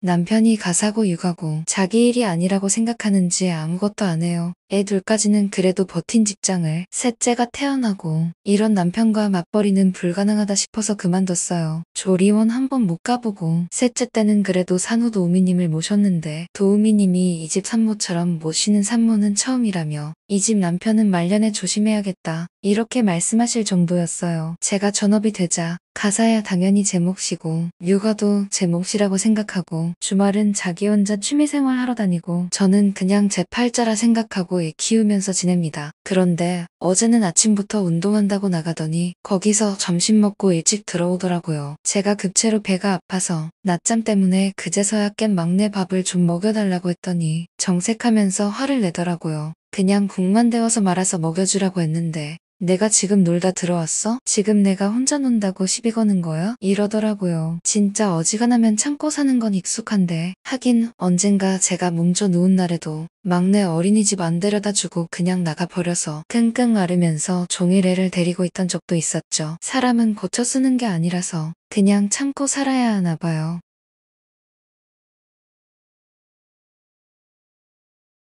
남편이 가사고 육아고 자기 일이 아니라고 생각하는지 아무것도 안 해요. 애 둘까지는 그래도 버틴 직장을 셋째가 태어나고 이런 남편과 맞벌이는 불가능하다 싶어서 그만뒀어요. 조리원 한 번 못 가보고 셋째 때는 그래도 산후 도우미님을 모셨는데 도우미님이 이 집 산모처럼 모시는 산모는 처음이라며 이 집 남편은 말년에 조심해야겠다 이렇게 말씀하실 정도였어요. 제가 전업이 되자 가사야 당연히 제 몫이고 육아도 제 몫이라고 생각하고 주말은 자기 혼자 취미생활 하러 다니고 저는 그냥 제 팔자라 생각하고 고 키우면서 지냅니다. 그런데 어제는 아침부터 운동한다고 나가더니 거기서 점심 먹고 일찍 들어오더라고요. 제가 급체로 배가 아파서 낮잠 때문에 그제서야 깬 막내 밥을 좀 먹여달라고 했더니 정색하면서 화를 내더라고요. 그냥 국만 데워서 말아서 먹여주라고 했는데 내가 지금 놀다 들어왔어? 지금 내가 혼자 논다고 시비 거는 거야? 이러더라고요. 진짜 어지간하면 참고 사는 건 익숙한데 하긴 언젠가 제가 몸져 누운 날에도 막내 어린이집 안 데려다 주고 그냥 나가버려서 끙끙 앓으면서 종일 애를 데리고 있던 적도 있었죠. 사람은 고쳐 쓰는 게 아니라서 그냥 참고 살아야 하나 봐요.